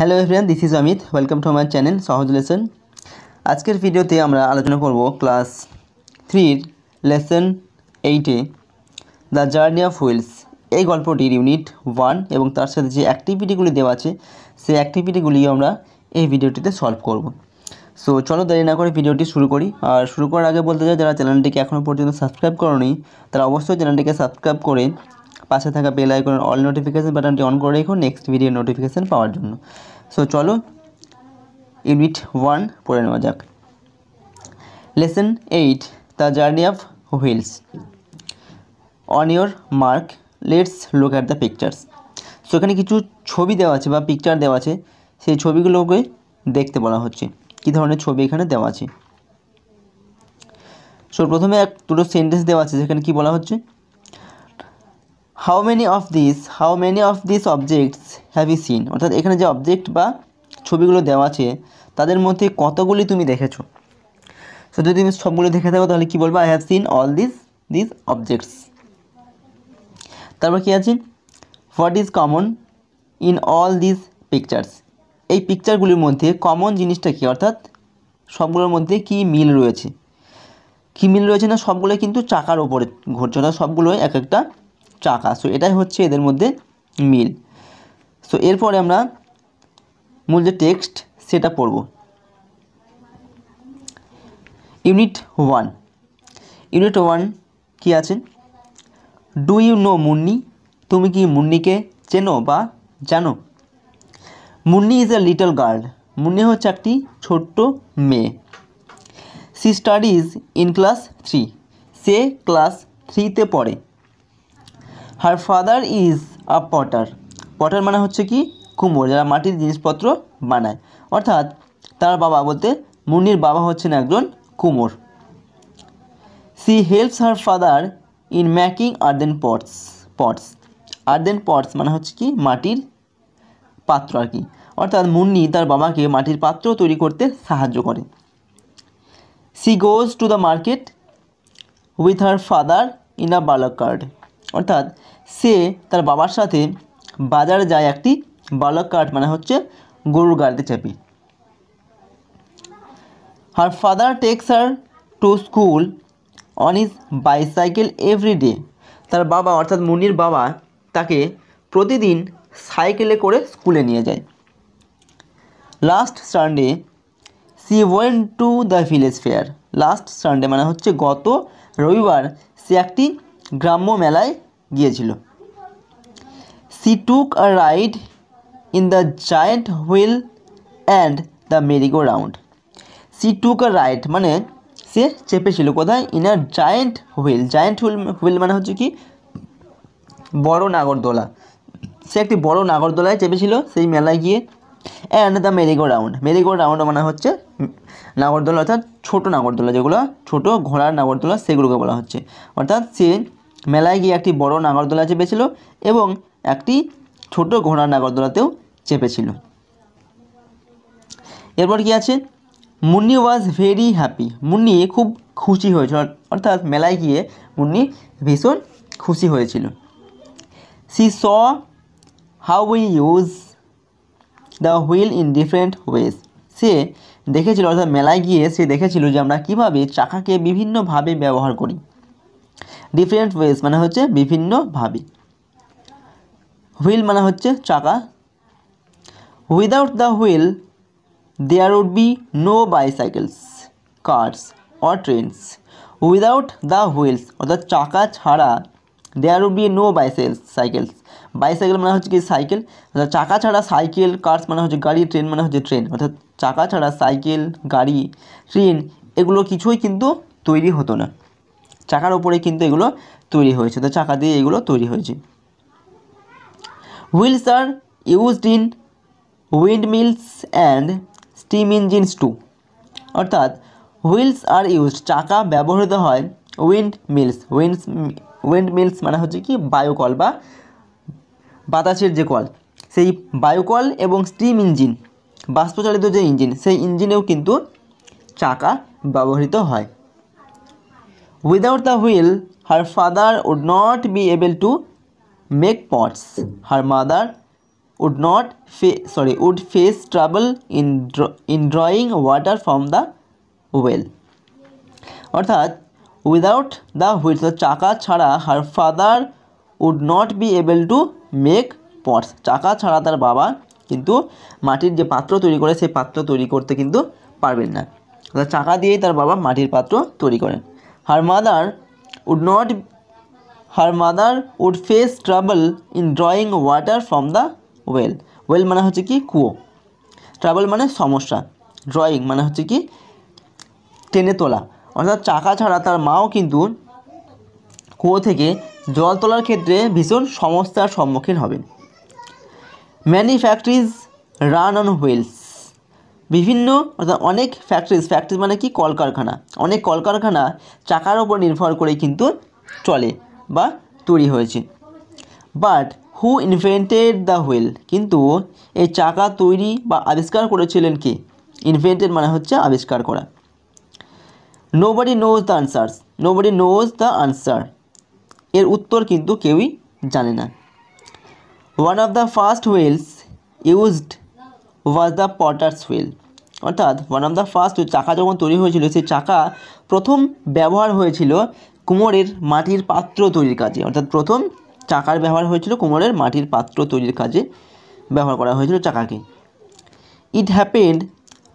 Hello everyone this is Amit welcome to আমার channel সহজ lesson আজকের ভিডিওতে আমরা আলোচনা করব ক্লাস থ্রির লেসন এইটে দ্য জার্নি অফ হুইলস এই গল্পটির ইউনিট ওয়ান এবং তার সাথে যে অ্যাক্টিভিটিগুলি দেওয়া আছে সেই অ্যাক্টিভিটিগুলি আমরা এই ভিডিওটিতে সলভ করব সো চলো দেরি না করে ভিডিওটি শুরু করি আর শুরু করার আগে বলতে চাই যারা চ্যানেলটিকে এখনও পর্যন্ত সাবস্ক্রাইব করনি তারা অবশ্যই চ্যানেলটিকে সাবস্ক্রাইব করে পাশে থাকা বেল আইকনের অল নোটিফিকেশান বাটনটি অন করে রেখো নেক্সট ভিডিও নোটিফিকেশান পাওয়ার জন্য সো চলো ইউনিট ওয়ান পড়ে নেওয়া যাক lesson eight the journey of wheels on your mark let's look at the pictures so এখানে কিছু ছবি দেওয়া আছে বা পিকচার দেওয়া আছে সেই ছবিগুলোকে দেখতে বলা হচ্ছে কী ধরনের ছবি এখানে দেওয়া আছে সো প্রথমে এক দুটো সেন্টেন্স দেওয়া আছে যেখানে কি বলা হচ্ছে how many of this how many of this objects have you seen অর্থাৎ এখানে যে অবজেক্ট বা ছবিগুলো দেওয়া আছে তাদের মধ্যে কতগুলি তুমি দেখেছো সো যদি তুমি সবগুলো দেখে থাকো তাহলে কী বলবো I have seen all this this objects তারপর কী আছে what is common in all this pictures এই পিকচারগুলির মধ্যে কমন জিনিসটা কী অর্থাৎ সবগুলোর মধ্যে কী মিল রয়েছে কী মিল রয়েছে না সবগুলো কিন্তু চাকার ওপরে ঘটছে অর্থাৎ সবগুলোই এক একটা চাকা সো এটাই হচ্ছে এদের মধ্যে মিল সো এরপরে আমরা মূল যে টেক্সট সেটা পড়ব ইউনিট ওয়ান ইউনিট ওয়ান কী আছে ডু ইউ নো মুন্নি তুমি কি মুন্নিকে চেনো বা জানো Munni is a little girl Munni হচ্ছে একটি ছোট্ট মেয়ে she studies in class three সে ক্লাস থ্রিতে পড়ে her father is a potter potter মানে হচ্ছে কি কুমোর যারা মাটির জিনিসপত্র বানায় অর্থাৎ তার বাবা বলতে মুন্নির বাবা হচ্ছেন একজন কুমোর she helps her father in making earthen pots pots earthen pots মানে হচ্ছে কি মাটির পাত্র আর কি অর্থাৎ মুন্নি তার বাবাকে মাটির পাত্র তৈরি করতে সাহায্য করে she goes to the market with her father in a bullock cart অর্থাৎ সে তার বাবার সাথে বাজারে যায় একটি বালক কাঠ মানে হচ্ছে গরুর গাড়িতে চাপি her father takes her to school on his bicycle every day তার বাবা অর্থাৎ মুনির বাবা তাকে প্রতিদিন সাইকেলে করে স্কুলে নিয়ে যায় last Sunday she went to the village fair last Sunday মানে হচ্ছে গত রবিবার সে একটি গ্রাম্য মেলায় গিয়েছিল she took a ride in the giant wheel and the merry go round she took a ride মানে সে চেপেছিল কোথায় in a giant wheel giant wheel wheel মানে হচ্ছে কি বড় নাগরদোলা সে একটি বড় নাগরদোলায় চেপেছিল সেই মেলায় গিয়ে and the merry go round merry go round মানে হচ্ছে নাগরদোলা অর্থাৎ ছোটো নাগরদোলা যেগুলো ছোটো ঘোড়ার নাগরদোলা সেগুলোকে বলা হচ্ছে অর্থাৎ সে মেলায় গিয়ে একটি বড় নাগরদোলা চেপেছিল এবং একটি ছোট ঘোড়ার নাগরদোলাতেও চেপেছিল এরপর কি আছে Munni was very happy Munni খুব খুশি হয়েছিল অর্থাৎ মেলায় গিয়ে মুন্নি ভীষণ খুশি হয়েছিল she saw how we use the wheel in different ways সে দেখেছিল অর্থাৎ মেলায় গিয়ে সে দেখেছিল যে আমরা কীভাবে চাকাকে বিভিন্নভাবে ব্যবহার করি ডিফারেন্ট ওয়েজ মানে হচ্ছে বিভিন্নভাবে হুইল মানে হচ্ছে চাকা without the wheel there would be no bicycles cars or trains without the wheels অর্থাৎ চাকা ছাড়া there would be no bicycles cycles bicycle মানে হচ্ছে কি সাইকেল অর্থাৎ চাকা ছাড়া সাইকেল কার্স মানে হচ্ছে গাড়ি ট্রেন মানে হচ্ছে ট্রেন অর্থাৎ চাকা ছাড়া সাইকেল গাড়ি ট্রেন এগুলো কিছুই কিন্তু তৈরি হতো না চাকার ওপরে কিন্তু এগুলো তৈরি হয়েছে তো চাকা দিয়ে এগুলো তৈরি হয়েছে wheels are used in windmills and steam engines too অর্থাৎ হুইলস আর ইউজড চাকা ব্যবহৃত হয় windmills winds windmills মানে হচ্ছে কি বায়ুকল বা বাতাসের যে কল সেই বায়ুকল এবং স্টিম ইঞ্জিন বাষ্পচালিত যে ইঞ্জিন সেই ইঞ্জিনেও কিন্তু চাকা ব্যবহৃত হয় Without the wheel, her father would not be able to make pots. Her mother would not fa- sorry would face trouble in in drawing water from the well. অর্থাৎ without the wheel চাকা ছাড়া her father would not be able to make pots চাকা ছাড়া তার বাবা কিন্তু মাটির যে পাত্র তৈরি করে সেই পাত্র তৈরি করতে কিন্তু পারবেন না চাকা দিয়েই তার বাবা মাটির পাত্র তৈরি করেন Her mother would not her mother would face trouble in drawing water from the well well মানে হচ্ছে কি কুয়ো ট্রাবল মানে সমস্যা ড্রয়িং মানে হচ্ছে কি টেনে তোলা অর্থাৎ চাকা ছাড়া তার মাও কিন্তু কুয়ো থেকে জল তোলার ক্ষেত্রে ভীষণ সমস্যার সম্মুখীন হবেন many factories run on wheels বিভিন্ন অর্থাৎ অনেক ফ্যাক্টরিজ ফ্যাক্টরিজ মানে কি কলকারখানা অনেক কলকারখানা চাকার ওপর নির্ভর করে কিন্তু চলে বা তৈরি হয়েছে but who invented the wheel কিন্তু এই চাকা তৈরি বা আবিষ্কার করেছিলেন কে ইনভেন্টেড মানে হচ্ছে আবিষ্কার করা nobody knows the answers nobody knows the answer এর উত্তর কিন্তু কেউই জানে না one of the first wheels used was the potter's wheel অর্থাৎ ওয়ান অফ দ্য ফার্স্ট চাকা যখন তৈরি হয়েছিল সেই চাকা প্রথম ব্যবহার হয়েছিল কুমোরের মাটির পাত্র তৈরির কাজে অর্থাৎ প্রথম চাকার ব্যবহার হয়েছিল কুমোরের মাটির পাত্র তৈরির কাজে ব্যবহার করা হয়েছিল চাকাকে it happened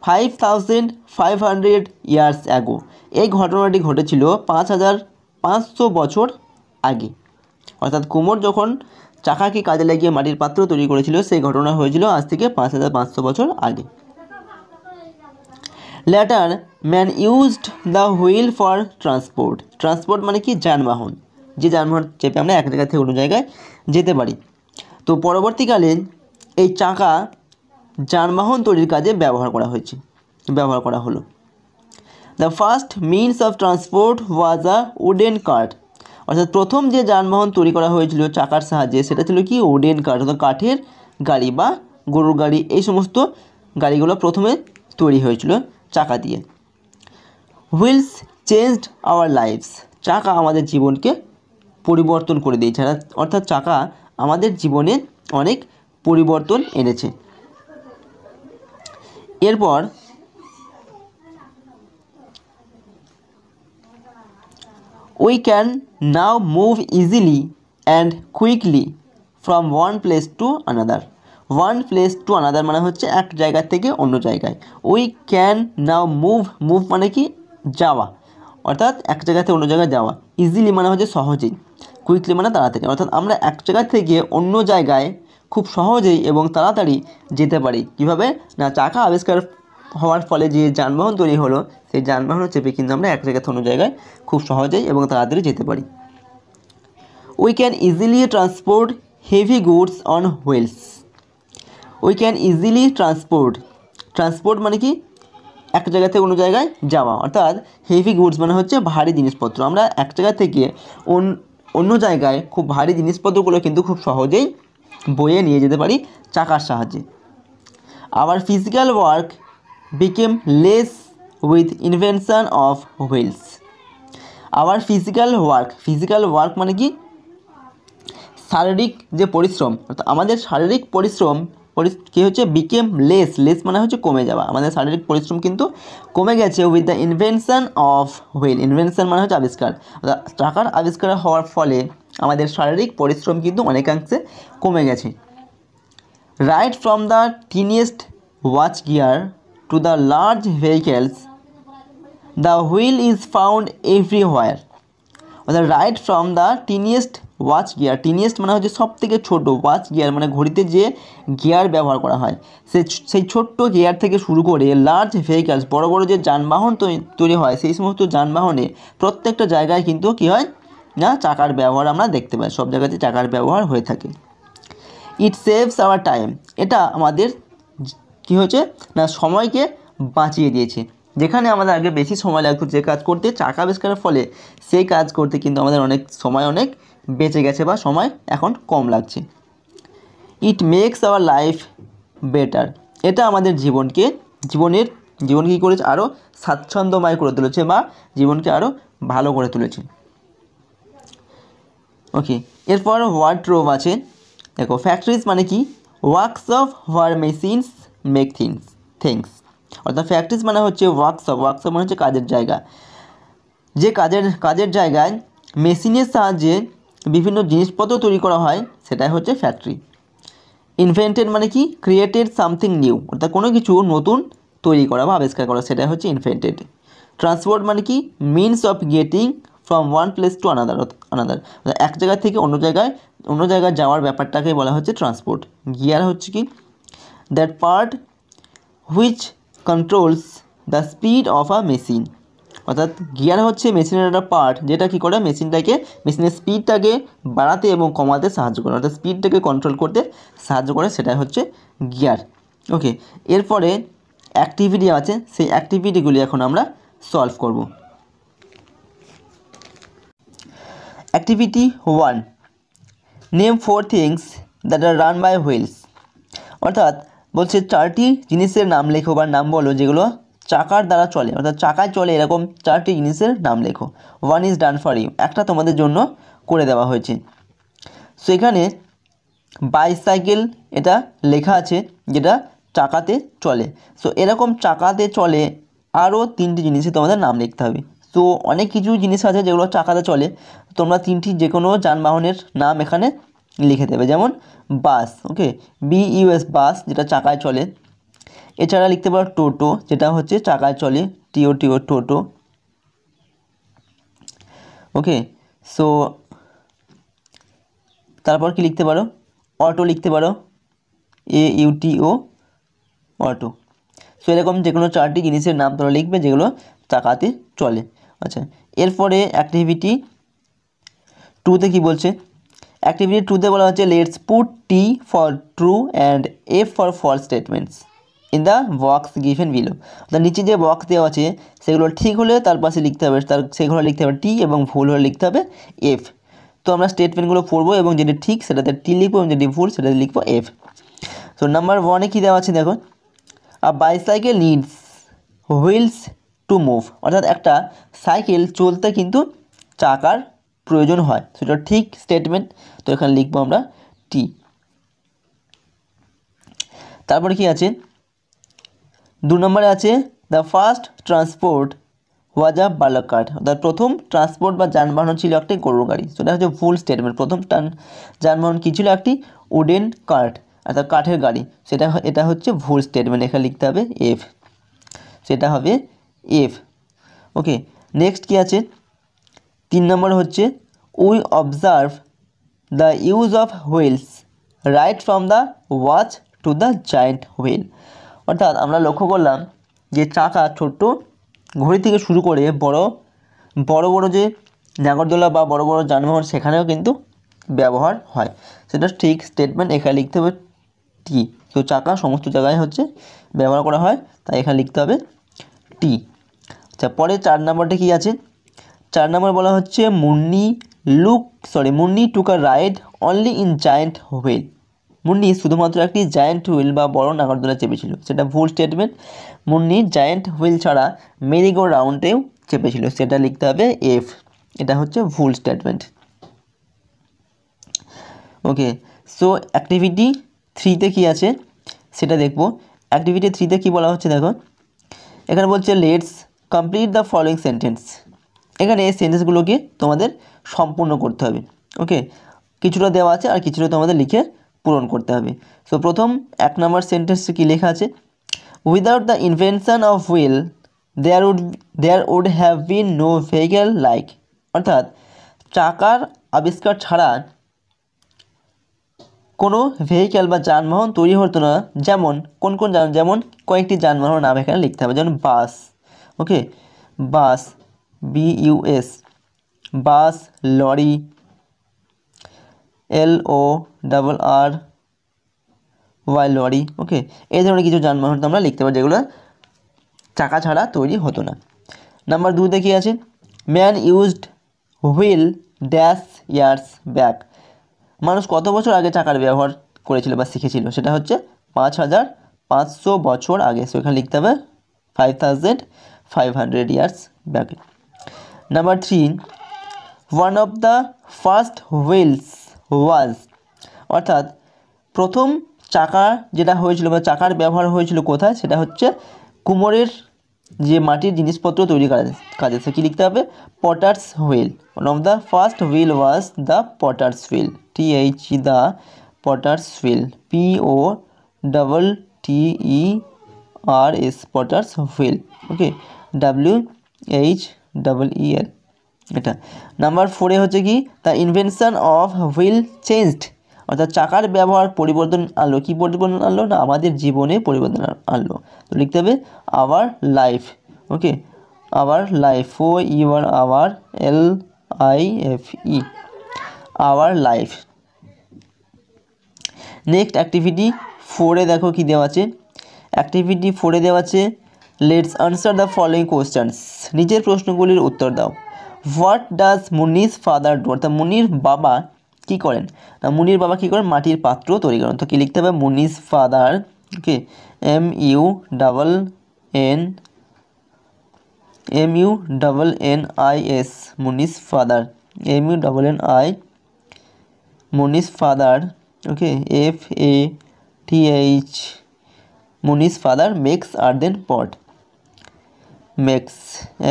five thousand five hundred years ago এই ঘটনাটি ঘটেছিল পাঁচ হাজার পাঁচশো বছর আগে অর্থাৎ কুমোর যখন চাকাকে কাজে লাগিয়ে মাটির পাত্র তৈরি করেছিল সেই ঘটনা হয়েছিল আজ থেকে পাঁচ হাজার পাঁচশো বছর আগে later man used the wheel for transport transport মানে কি যানবাহন যে যানবাহন চেপে আমরা এক জায়গা থেকে অন্য জায়গায় যেতে পারি তো পরবর্তীকালে এই চাকা যানবাহন তৈরির কাজে ব্যবহার করা হয়েছে ব্যবহার করা হলো the first means of transport was a wooden cart অর্থাৎ প্রথম যে যানবাহন তৈরি করা হয়েছিল চাকার সাহায্যে সেটা ছিল কি ওডেন কাঠ অর্থাৎ কাঠের গাড়ি বা গরুর গাড়ি এই সমস্ত গাড়িগুলো প্রথমে তৈরি হয়েছিল চাকা দিয়ে হুইলস চেঞ্জড আওয়ার লাইফস চাকা আমাদের জীবনকে পরিবর্তন করে দিয়েছে অর্থাৎ চাকা আমাদের জীবনে অনেক পরিবর্তন এনেছে এরপর We can now move easily and quickly from one place to another. One place to another মানে হচ্ছে এক জায়গা থেকে অন্য জায়গায় we can now move move মানে কি যাওয়া অর্থাৎ এক জায়গা থেকে অন্য জায়গায় যাওয়া ইজিলি মানে হচ্ছে সহজেই কুইকলি মানে তাড়াতাড়ি অর্থাৎ আমরা এক জায়গা থেকে অন্য জায়গায় খুব সহজেই এবং তাড়াতাড়ি যেতে পারি কিভাবে না চাকা আবিষ্কার হওয়ার ফলে যে যানবাহন তৈরি হলো সেই যানবাহনের চেপে কিন্তু আমরা এক জায়গা থেকে অন্য জায়গায় খুব সহজেই এবং তাড়াতাড়ি যেতে পারি we can easily transport heavy goods on wheels we can easily transport transport মানে কি এক জায়গা থেকে অন্য জায়গায় যাওয়া অর্থাৎ হেভি গুডস মানে হচ্ছে ভারী জিনিসপত্র আমরা এক জায়গা থেকে অন্য জায়গায় খুব ভারী জিনিসপত্রগুলো কিন্তু খুব সহজেই বয়ে নিয়ে যেতে পারি চাকার সাহায্যে আবার physical work became less with invention of wheels আবার ফিজিক্যাল ওয়ার্ক ফিজিক্যাল ওয়ার্ক মানে কি শারীরিক যে পরিশ্রম অর্থাৎ আমাদের শারীরিক পরিশ্রম কী হচ্ছে বিকেম লেস লেস মানে হচ্ছে কমে যাওয়া আমাদের শারীরিক পরিশ্রম কিন্তু কমে গেছে with the invention of wheel invention মানে হচ্ছে আবিষ্কার টাকার আবিষ্কার হওয়ার ফলে আমাদের শারীরিক পরিশ্রম কিন্তু অনেকাংশে কমে গেছে right from the tiniest watch gear to the large vehicles, the wheel is found everywhere. অর্থাৎ right from the tiniest watch gear tiniest মানে হচ্ছে সব থেকে ছোটো ওয়াচ গিয়ার মানে ঘড়িতে যে গিয়ার ব্যবহার করা হয় সে সেই ছোট্ট গিয়ার থেকে শুরু করে লার্জ ভেহিকালস বড় বড় যে যানবাহন তৈরি হয় সেই সমস্ত যানবাহনে প্রত্যেকটা জায়গায় কিন্তু কী হয় না চাকার ব্যবহার আমরা দেখতে পাই সব জায়গাতে চাকার ব্যবহার হয়ে থাকে ইট সেভস আওয়ার টাইম এটা আমাদের কি হয়েছে না সময়কে বাঁচিয়ে দিয়েছে যেখানে আমাদের আগে বেশি সময় লাগতো যে কাজ করতে চাকা আবিষ্কারের ফলে সেই কাজ করতে কিন্তু আমাদের অনেক সময় অনেক বেঁচে গেছে বা সময় এখন কম লাগছে it makes our life better এটা আমাদের জীবনকে জীবনের জীবন কী করেছে আরও স্বাচ্ছন্দ্যময় করে তুলেছে বা জীবনকে আরও ভালো করে তুলেছে ওকে এরপর ওয়ার্ড্রোব আছে দেখো ফ্যাক্টরিজ মানে কি workshops where machines make things things অর্থাৎ ফ্যাক্টরিজ মানে হচ্ছে ওয়ার্কশপ ওয়ার্কশপ মানে হচ্ছে কাজের জায়গা যে কাজের কাজের জায়গায় মেশিনের সাহায্যে বিভিন্ন জিনিসপত্র তৈরি করা হয় সেটাই হচ্ছে ফ্যাক্টরি ইনভেন্টেড মানে কি ক্রিয়েটেড সামথিং নিউ অর্থাৎ কোনো কিছু নতুন তৈরি করা বা আবিষ্কার করা সেটাই হচ্ছে ইনভেন্টেড ট্রান্সপোর্ট মানে কি means of getting from one place to another another এক জায়গা থেকে অন্য জায়গায় অন্য জায়গায় যাওয়ার ব্যাপারটাকে বলা হচ্ছে ট্রান্সপোর্ট গিয়ার হচ্ছে কি that part which controls the speed of a machine অর্থাৎ গিয়ার হচ্ছে মেশিনের একটা পার্ট যেটা কী করে মেশিনটাকে মেশিনের স্পিডটাকে বাড়াতে এবং কমাতে সাহায্য করে অর্থাৎ স্পিডটাকে কন্ট্রোল করতে সাহায্য করে সেটা হচ্ছে গিয়ার ওকে এরপরে অ্যাক্টিভিটি আছে সেই অ্যাক্টিভিটিগুলি এখন আমরা সলভ করব activity one name four things that are run by wheels অর্থাৎ বলছে চারটি জিনিসের নাম লেখো বা নাম বলো যেগুলো চাকার দ্বারা চলে অর্থাৎ চাকায় চলে এরকম চারটি জিনিসের নাম লেখো one is done for you একটা তোমাদের জন্য করে দেওয়া হয়েছে সো এখানে বাইসাইকেল এটা লেখা আছে যেটা চাকাতে চলে সো এরকম চাকাতে চলে আরও তিনটি জিনিসে তোমাদের নাম লিখতে হবে তো অনেক কিছু জিনিস আছে যেগুলো চাকাতে চলে তোমরা তিনটি যে কোনো যানবাহনের নাম এখানে লিখে দেবে যেমন বাস ওকে বি বিইউএস বাস যেটা চাকায় চলে এছাড়া লিখতে পারো টোটো যেটা হচ্ছে চাকায় চলে টিও টিও টোটো ওকে সো তারপর কি লিখতে পারো অটো লিখতে পারো এ ইউটিও অটো সো এরকম যে কোনো চারটি জিনিসের নাম তোমরা লিখবে যেগুলো চাকাতে চলে আচ্ছা এরপরে অ্যাক্টিভিটি টুতে কি বলছে অ্যাক্টিভিটি টুতে বলা হচ্ছে let's put T for true and F for false statements in the box given below তার নিচে যে বক্স দেওয়া আছে সেগুলো ঠিক হলে তার পাশে লিখতে হবে তার সেগুলো লিখতে হবে টি এবং ভুল হলে লিখতে হবে এফ তো আমরা স্টেটমেন্টগুলো পড়বো এবং যেটি ঠিক সেটাতে টি লিখবো এবং যেটি ভুল সেটাতে লিখবো এফ তো নাম্বার ওয়ানে কী দেওয়া আছে দেখো আর bicycle needs wheels to move অর্থাৎ একটা সাইকেল চলতে কিন্তু চাকার প্রয়োজন হয় সেটা ঠিক স্টেটমেন্ট তো এখানে লিখবো আমরা টি তারপরে কি আছে দু নম্বরে আছে the first transport was a bullock অর্থাৎ প্রথম ট্রান্সপোর্ট বা যানবাহন ছিল একটি গরুর গাড়ি সেটা হচ্ছে ফুল স্টেটমেন্ট প্রথম যানবাহন কী ছিল একটি উডেন কার্ট অর্থাৎ কাঠের গাড়ি সেটা এটা হচ্ছে ভুল স্টেটমেন্ট এখানে লিখতে হবে এফ সেটা হবে এফ ওকে নেক্সট কী আছে তিন নম্বর হচ্ছে we observe the use of wheels right from the watch to the giant wheel অর্থাৎ আমরা লক্ষ্য করলাম যে চাকা ছোট্ট ঘড়ি থেকে শুরু করে বড় বড় বড় যে নাগরদোলা বা বড় বড় যানবাহন সেখানেও কিন্তু ব্যবহার হয় সেটা ঠিক স্টেটমেন্ট এখানে লিখতে হবে টি তো চাকা সমস্ত জায়গায় হচ্ছে ব্যবহার করা হয় তাই এখানে লিখতে হবে টি আচ্ছা পরে চার নাম্বারটা কি আছে চার নম্বর বলা হচ্ছে Munni look sorry Munni a ride only in giant wheel Munni শুধুমাত্র একটি জায়েন্ট হুইল বা বড় নাগরদোলা চেপেছিল সেটা ভুল স্টেটমেন্ট মুন্নি জায়েন্ট হুইল ছাড়া মেরিগো রাউন্ডেও চেপেছিল সেটা লিখতে হবে এফ এটা হচ্ছে ভুল স্টেটমেন্ট ওকে সো অ্যাক্টিভিটি থ্রিতে কি আছে সেটা দেখবো অ্যাক্টিভিটি থ্রিতে কি বলা হচ্ছে দেখো এখানে বলছে let's complete the following sentence এখানে এই সেন্টেন্সগুলোকে তোমাদের সম্পূর্ণ করতে হবে ওকে কিছুটা দেওয়া আছে আর কিছুটা তোমাদের লিখে পূরণ করতে হবে সো প্রথম এক নম্বর সেন্টেন্স কি লেখা আছে without the invention of wheel there would there would have been no vehicle like অর্থাৎ চাকার আবিষ্কার ছাড়া কোনো ভেহিক্যাল বা যানবাহন তৈরি হতো না যেমন কোন কোন যেমন কয়েকটি যানবাহনের নাম এখানে লিখতে হবে যেমন bus okay bus B U S bus lorry L O double R Y lorry okay এই ধরনের কিছু যানবাহন তো আমরা লিখতে পারি যেগুলো চাকা ছাড়া তৈরি হতো না নাম্বার দু কী আছে man used wheel dash years back মানুষ কত বছর আগে চাকার ব্যবহার করেছিল বা শিখেছিল সেটা হচ্ছে পাঁচ হাজার পাঁচশো বছর আগে সেখানে লিখতে হবে five thousand five hundred years ব্যাকে number three one of the first wheels was অর্থাৎ প্রথম চাকা যেটা হয়েছিল বা চাকার ব্যবহার হয়েছিল কোথায় সেটা হচ্ছে কুমোরের যে মাটির জিনিসপত্র তৈরি কাজে সে কী লিখতে হবে potter's wheel one of the first wheel was the potter's wheel T H the potter's wheel P O double T E R S potter's wheel okay W H double E L e এটা number ফোরে হচ্ছে কি the invention of wheel changed অর্থাৎ চাকার ব্যবহার পরিবর্তন আনলো কী পরিবর্তন আনলো না আমাদের জীবনে পরিবর্তন আনলো তো লিখতে হবে our life okay our life O U R our L I F E our life next activity ফোরে দেখো কী দেওয়া আছে অ্যাক্টিভিটি ফোরে দেওয়া আছে let's answer the following questions নিজের প্রশ্নগুলির উত্তর দাও হোয়াট ডাজ মুনির ফাদার ডু অর্থাৎ মুনির বাবা কী করেন না মুনির বাবা কী করেন মাটির পাত্র তৈরি করেন তো কি লিখতে হবে মুনির father okay M U double N M U double N I S Munni's father M U double N I Munni's father okay F A T H Munni's father makes earthen pot makes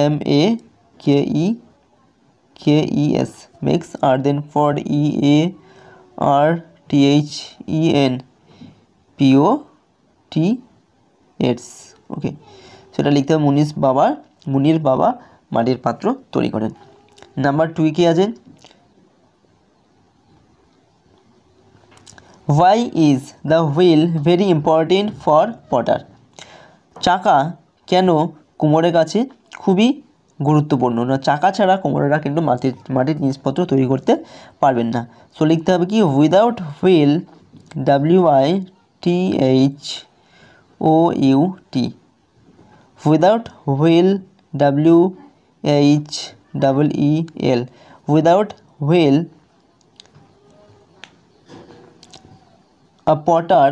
M A K E K E S makes earthen for E A R T H E N p o t s okay সেটা লিখতে হবে মুনিশ বাবা মুনির বাবা মাটির পাত্র তৈরি করেন number two কি আছেন why is the wheel very important for potter চাকা কেন কোমরের কাছে খুবই গুরুত্বপূর্ণ না চাকা ছাড়া কোমরেরা কিন্তু মাটির মাটির জিনিসপত্র তৈরি করতে পারবেন না সো লিখতে হবে কি without wheel W I T H O U T without wheel W H double E L without wheel a potter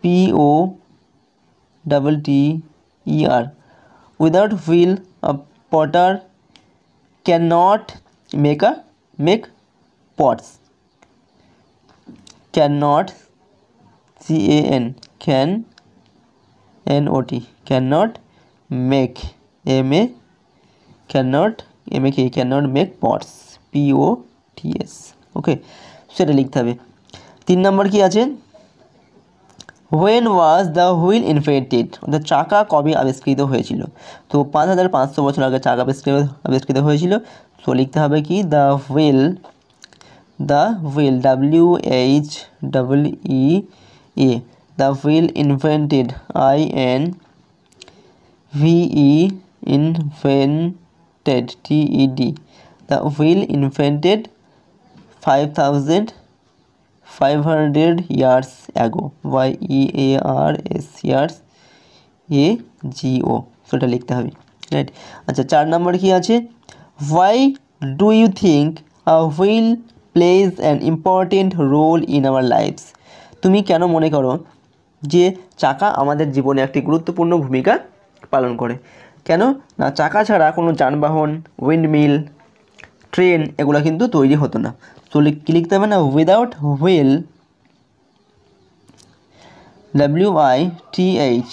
p o double year. Without will, a potter cannot make a make pots. Cannot, C A N, can, N O T, cannot make, M A, cannot, M A K, cannot make pots, P O T S. Okay সেটা লিখতে হবে তিন নম্বর কি আছে when was the wheel invented অর্থাৎ চাকা কবে আবিষ্কৃত হয়েছিল তো পাঁচ হাজার পাঁচশো বছর আগে চাকা আবিষ্কৃত আবিষ্কৃত হয়েছিল তো লিখতে হবে কি the wheel the wheel W H double E A the wheel invented I N V E invented T E D the wheel invented five thousand five hundred years ago Y E A R S years A G O সেটা লিখতে হবে right আচ্ছা চার নম্বর কি আছে why do you think a wheel plays an important role in our lives তুমি কেন মনে করো যে চাকা আমাদের জীবনে একটি গুরুত্বপূর্ণ ভূমিকা পালন করে কেন না চাকা ছাড়া কোনো যানবাহন উইন্ডমিল ট্রেন এগুলো কিন্তু তৈরি হতো না তো কি লিখতে হবে না without wheel W I T H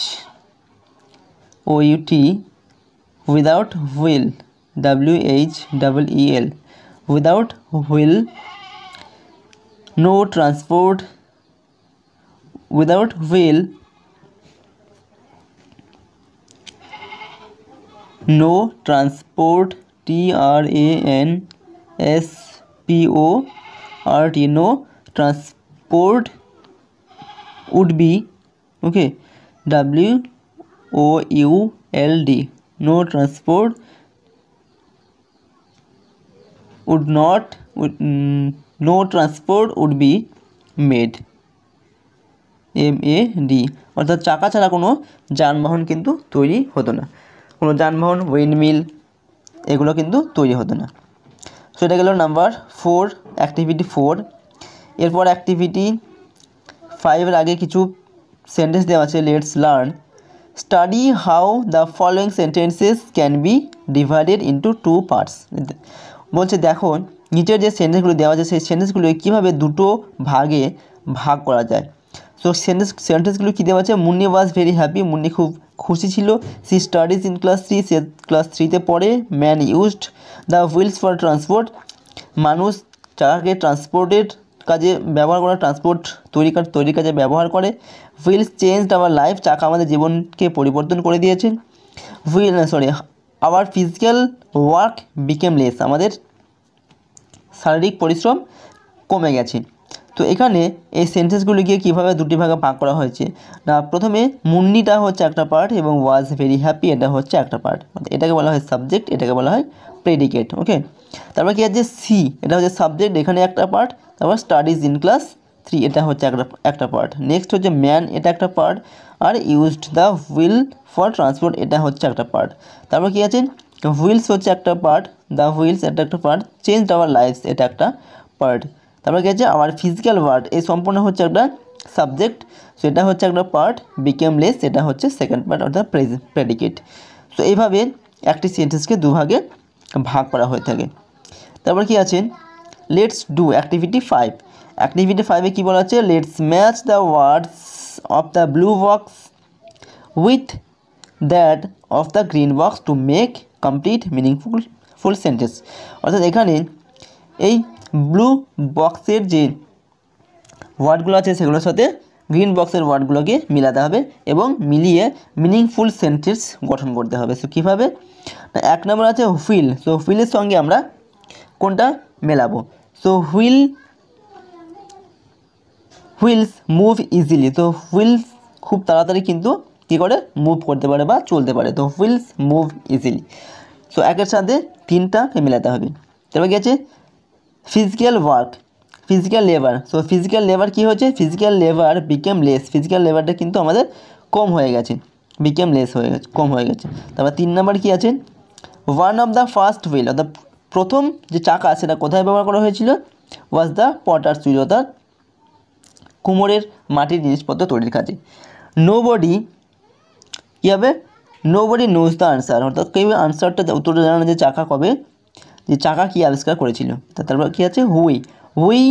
O U T without wheel W H double E L without wheel no transport without wheel no transport T R A N S P O R T transport would be okay W O U L D no transport would not no transport would be made M A D অর্থাৎ চাকা ছাড়া কোনো যানবাহন কিন্তু তৈরি হতো না কোনো যানবাহন উইন্ডমিল এগুলো কিন্তু তৈরি হতো না সো এটা গেল নাম্বার ফোর অ্যাক্টিভিটি ফোর এরপর অ্যাক্টিভিটি ফাইভের আগে কিছু সেন্টেন্স দেওয়া আছে let's learn study how the following sentences can be divided into two parts বলছে দেখো নিচের যে সেন্টেন্সগুলো দেওয়া আছে সেই সেন্টেন্সগুলো কীভাবে দুটো ভাগে ভাগ করা যায় সো সেন্টেন্স সেন্টেন্সগুলো কী দেওয়া আছে Munni was very happy Munni খুব খুশি ছিল she studies in class three সে ক্লাস থ্রিতে পড়ে man used the wheels for transport মানুষ চাকাকে ট্রান্সপোর্টের কাজে ব্যবহার করা ট্রান্সপোর্ট তৈরি কাজ তৈরির কাজে ব্যবহার করে হুইলস চেঞ্জ আওয়ার লাইফ চাকা আমাদের জীবনকে পরিবর্তন করে দিয়েছে wheel sorry our physical work became less আমাদের শারীরিক পরিশ্রম কমে গেছে তো এখানে এই সেন্টেন্সগুলিকে কীভাবে দুটি ভাগে ভাগ করা হয়েছে না প্রথমে মুন্নিটা হচ্ছে একটা পার্ট এবং ওয়াজ ভেরি হ্যাপি এটা হচ্ছে একটা পার্ট মানে এটাকে বলা হয় সাবজেক্ট এটাকে বলা হয় প্রেডিকেট ওকে তারপর কি আছে সি এটা হচ্ছে সাবজেক্ট এখানে একটা পার্ট তারপর স্টাডিজ ইন ক্লাস থ্রি এটা হচ্ছে একটা একটা পার্ট নেক্সট হচ্ছে ম্যান এটা একটা পার্ট আর used the wheel for transport এটা হচ্ছে একটা পার্ট তারপর কী আছে হুইলস হচ্ছে একটা পার্ট দ্য হুইলস এটা একটা পার্ট চেঞ্জ আওয়ার লাইফস এটা একটা পার্ট তারপরে কি আছে আমার ফিজিক্যাল ওয়ার্ড এই সম্পূর্ণ হচ্ছে একটা সাবজেক্ট সেটা হচ্ছে একটা পার্ট বিকেম লেস সেটা হচ্ছে সেকেন্ড পার্ট অর্থাৎ প্রেডিকেট তো এইভাবে একটি সেন্টেন্সকে দুভাগে ভাগ করা হয়ে থাকে তারপর কি আছে let's do activity five activity ফাইভে কী বলা আছে let's match the words of the blue box with that of the green box to make complete meaningful full sentence অর্থাৎ এখানে এই ব্লু বক্সের যে ওয়ার্ডগুলো আছে সেগুলোর সাথে গ্রিন বক্সের ওয়ার্ডগুলোকে মিলাতে হবে এবং মিলিয়ে মিনিংফুল সেন্টেন্স গঠন করতে হবে সো কীভাবে এক নম্বর আছে হুইল সো হুইলের সঙ্গে আমরা কোনটা মেলাবো so wheel wheels move easily তো হুইলস খুব তাড়াতাড়ি কিন্তু কী করে মুভ করতে পারে বা চলতে পারে তো হুইলস মুভ ইজিলি সো একের সাথে তিনটাকে মেলাতে হবে তারপর গেছে physical work physical labour so physical labour কী হচ্ছে physical labour became less physical লেবারটা কিন্তু আমাদের কম হয়ে গেছে বিকেম লেস হয়ে গেছে কম হয়ে গেছে তারপর তিন নম্বর কী আছে one of the first wheel অর্থাৎ প্রথম যে চাকা সেটা কোথায় ব্যবহার করা হয়েছিল ওয়াজ দ্য পটার হুইল অর্থাৎ কুমোরের মাটির জিনিসপত্র তৈরির কাজে নো বডি কী হবে nobody knows the answer অর্থাৎ কেউ আনসারটা উত্তরটা জানানো যে চাকা কবে যে চাকা কী আবিষ্কার করেছিল তারপর কী আছে হুই হুই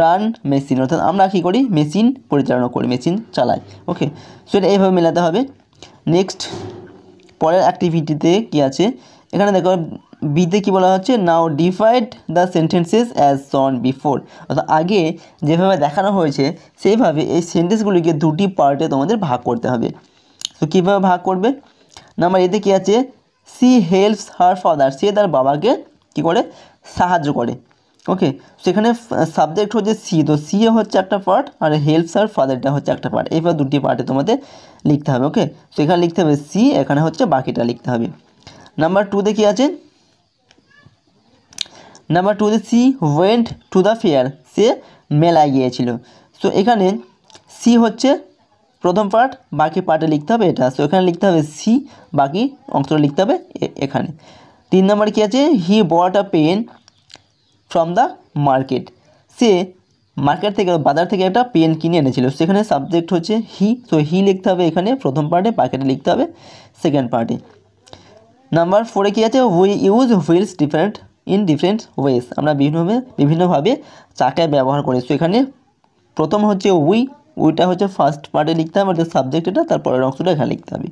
রান মেশিন অর্থাৎ আমরা কী করি মেশিন পরিচালনা করি মেশিন চালাই ওকে সো এটা এইভাবে মেলাতে হবে নেক্সট পরের অ্যাক্টিভিটিতে কি আছে এখানে দেখো বিতে কী বলা হচ্ছে নাও ডিফাইড the sentences as shown before অর্থাৎ আগে যেভাবে দেখানো হয়েছে সেইভাবে এই সেন্টেন্সগুলিকে দুটি পার্টে তোমাদের ভাগ করতে হবে তো কীভাবে ভাগ করবে নাম্বার এতে কী আছে সি হেল্পস হার ফাদার সে তার বাবাকে কী করে সাহায্য করে ওকে সেখানে সাবজেক্ট হচ্ছে সি তো সি হচ্ছে একটা পার্ট আর হেল্পস আর ফাদারটা হচ্ছে একটা পার্ট এইবার দুটি পার্টে তোমাদের লিখতে হবে ওকে তো এখানে লিখতে হবে সি এখানে হচ্ছে বাকিটা লিখতে হবে নাম্বার টুতে কী আছে নাম্বার টুতে she went to the fair সে মেলায় গিয়েছিল সো এখানে সি হচ্ছে প্রথম পার্ট বাকি পার্টে লিখতে হবে এটা সো এখানে লিখতে হবে সি বাকি অংশটা লিখতে হবে এখানে তিন নম্বর কী আছে he bought a pen from the market সে মার্কেট থেকে বাজার থেকে একটা পেন কিনে এনেছিল সেখানে সাবজেক্ট হচ্ছে হি সো হি লিখতে হবে এখানে প্রথম পার্টে পাকেটে লিখতে হবে সেকেন্ড পার্টে নাম্বার ফোরে কী আছে we use wheels different in different ways আমরা বিভিন্নভাবে বিভিন্নভাবে চাকায় ব্যবহার করি সো এখানে প্রথম হচ্ছে উই ওইটা হচ্ছে ফার্স্ট পার্টে লিখতে হবে অর্থাৎ সাবজেক্ট এটা তারপরের অংশটা এখানে লিখতে হবে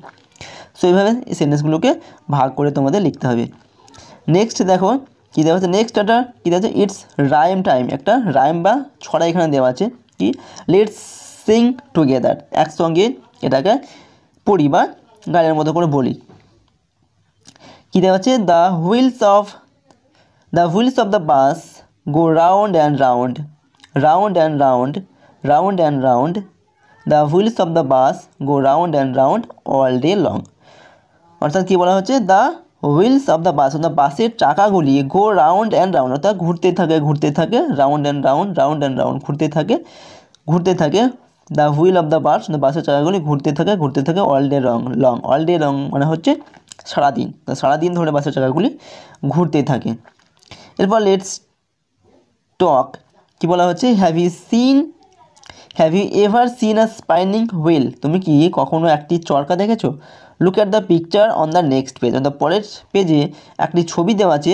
সো এইভাবে এই সেন্টেন্সগুলোকে ভাগ করে তোমাদের লিখতে হবে নেক্সট দেখো কী দেওয়া আছে নেক্সট একটা কী দেওয়া আছে ইটস রাইম টাইম একটা রাইম বা ছড়া এখানে দেওয়া আছে কি লেটস সিং টুগেদার একসঙ্গে এটাকে পড়ি বা গাড়ির মতো করে বলি কী দেওয়া আছে the wheels of the wheels of the bus go round and round round and round round and round the wheels of the bus go round and round all day long অর্থ কি বলা হচ্ছে দা হুইলস অফ দা বাস মানে বাসের চাকাগুলি go round and round তা ঘুরতে থাকে ঘুরতে থাকে round and round round and round ঘুরতে থাকে ঘুরতে থাকে দা হুইল অফ দা বাস মানে বাসের চাকাগুলি ঘুরতে থাকে ঘুরতে থাকে all دی long long all دی long মানে হচ্ছে সারা দিন তো সারা দিন ধরে বাসের চাকাগুলি ঘুরতে থাকে এরপর लेट्स টক কি বলা হচ্ছে have you seen have you ever seen a spinning wheel তুমি কি কখনো একটি চরকা দেখেছো look at the picture on the next page the পরের পেজে একটি ছবি দেওয়া আছে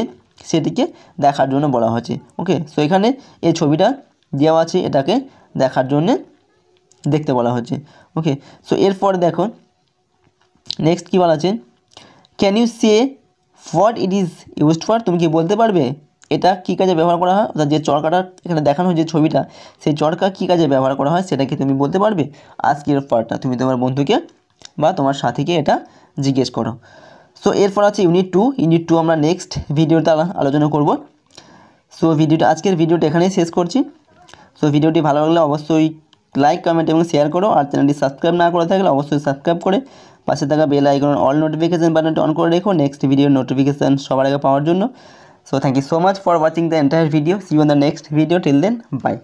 সেটিকে দেখার জন্য বলা হয়েছে ওকে সো এখানে এই ছবিটা দেওয়া আছে এটাকে দেখার জন্যে দেখতে বলা হচ্ছে ওকে সো এরপরে দেখো নেক্সট কী বলা আছে can you say what it is used for তুমি কি বলতে পারবে এটা কী কাজে ব্যবহার করা হয় অর্থাৎ যে চরকাটা এখানে দেখানো হয় যে ছবিটা সেই চরকা কী কাজে ব্যবহার করা হয় সেটা কি তুমি বলতে পারবে আজকের পার্টটা তুমি তোমার বন্ধুকে বা তোমার সাথীকে এটা জিজ্ঞেস করো সো এরপর আছে ইউনিট টু ইউনিট টু আমরা নেক্সট ভিডিওতে আলোচনা করব সো ভিডিওটা আজকের ভিডিওটা এখানেই শেষ করছি সো ভিডিওটি ভালো লাগলে অবশ্যই লাইক কমেন্ট এবং শেয়ার করো আর চ্যানেলটি সাবস্ক্রাইব না করে থাকলে অবশ্যই সাবস্ক্রাইব করে পাশে থাকা বেল আইকন অল নোটিফিকেশান বাটনটি অন করে রেখো নেক্সট ভিডিওর নোটিফিকেশান সবার আগে পাওয়ার জন্য So thank you so much for watching the entire video. See you in the next video. Till then, bye.